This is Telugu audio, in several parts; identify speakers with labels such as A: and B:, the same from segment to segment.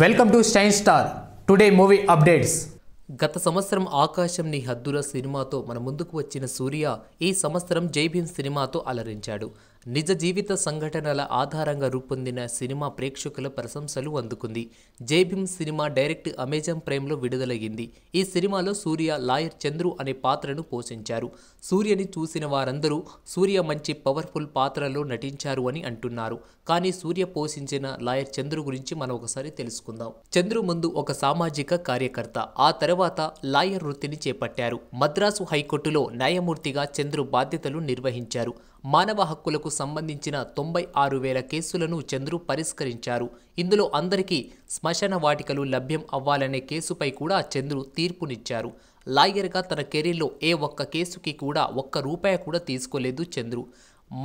A: welcome to stain star today movie updates గత సంవత్సరం ఆకాశం హద్దుల సినిమాతో మన ముందుకు వచ్చిన సూర్య ఈ సంవత్సరం జై భీమ్ సినిమాతో అలరించాడు నిజ జీవిత సంఘటనల ఆధారంగా రూపొందిన సినిమా ప్రేక్షకుల ప్రశంసలు అందుకుంది జైభీమ్ సినిమా డైరెక్ట్ అమెజాన్ ప్రైమ్లో విడుదలయ్యింది ఈ సినిమాలో సూర్య లాయర్ చంద్రు అనే పాత్రను పోషించారు సూర్యని చూసిన వారందరూ సూర్య మంచి పవర్ఫుల్ పాత్రలో నటించారు అని అంటున్నారు కానీ సూర్య పోషించిన లాయర్ చంద్రు గురించి మనం ఒకసారి తెలుసుకుందాం చంద్రు ముందు ఒక సామాజిక కార్యకర్త ఆ తర్వాత లాయర్ వృత్తిని చేపట్టారు మద్రాసు హైకోర్టులో న్యాయమూర్తిగా చంద్రు బాధ్యతలు నిర్వహించారు మానవ హక్కులకు సంబంధించిన తొంభై ఆరు వేల కేసులను చంద్రు పరిష్కరించారు ఇందులో అందరికీ శ్మశాన వాటికలు లభ్యం అవ్వాలనే కేసుపై కూడా చంద్రు తీర్పునిచ్చారు లాయర్గా తన కెరీర్లో ఏ ఒక్క కేసుకి కూడా ఒక్క రూపాయి కూడా తీసుకోలేదు చంద్రు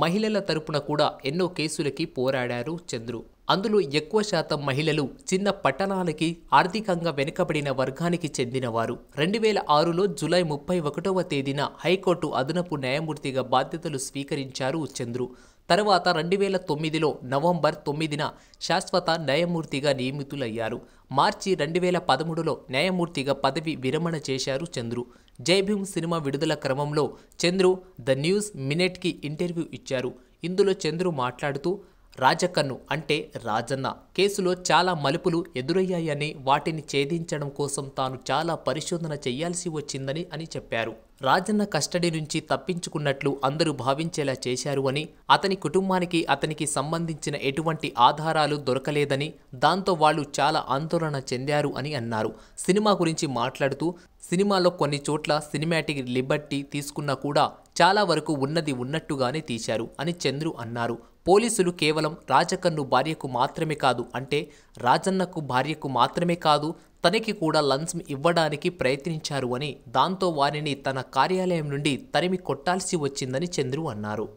A: మహిళల తరపున కూడా ఎన్నో కేసులకి పోరాడారు చంద్రు అందులో ఎక్కువ శాతం మహిళలు చిన్న పట్టణాలకి ఆర్థికంగా వెనుకబడిన వర్గానికి చెందినవారు రెండు వేల ఆరులో జులై ముప్పై ఒకటవ తేదీన హైకోర్టు అదనపు న్యాయమూర్తిగా బాధ్యతలు స్వీకరించారు చంద్రు తర్వాత రెండు వేల తొమ్మిదిలో నవంబర్ తొమ్మిదిన శాశ్వత న్యాయమూర్తిగా నియమితులయ్యారు మార్చి రెండు వేల పదమూడులో న్యాయమూర్తిగా పదవి విరమణ చేశారు చంద్రు జైభీమ్ సినిమా విడుదల క్రమంలో చంద్రు ద న్యూస్ మినెట్కి ఇంటర్వ్యూ ఇచ్చారు ఇందులో చంద్రు మాట్లాడుతూ రాజకన్ను అంటే రాజన్న కేసులో చాలా మలుపులు ఎదురయ్యాయని వాటిని ఛేదించడం కోసం తాను చాలా పరిశోధన చేయాల్సి వచ్చిందని అని చెప్పారు రాజన్న కస్టడీ నుంచి తప్పించుకున్నట్లు అందరూ భావించేలా చేశారు అని అతని కుటుంబానికి అతనికి సంబంధించిన ఎటువంటి ఆధారాలు దొరకలేదని దాంతో వాళ్ళు చాలా ఆందోళన చెందారు అని అన్నారు సినిమా గురించి మాట్లాడుతూ సినిమాలో కొన్ని చోట్ల సినిమాటిక్ లిబర్టీ తీసుకున్నా కూడా చాలా వరకు ఉన్నది ఉన్నట్టుగానే తీశారు అని చంద్రు అన్నారు పోలీసులు కేవలం రాజకన్ను భార్యకు మాత్రమే కాదు అంటే రాజన్నకు భార్యకు మాత్రమే కాదు తనకి కూడా లంచం ఇవ్వడానికి ప్రయత్నించారు అని దాంతో వారిని తన కార్యాలయం నుండి తరిమి కొట్టాల్సి వచ్చిందని చంద్రు అన్నారు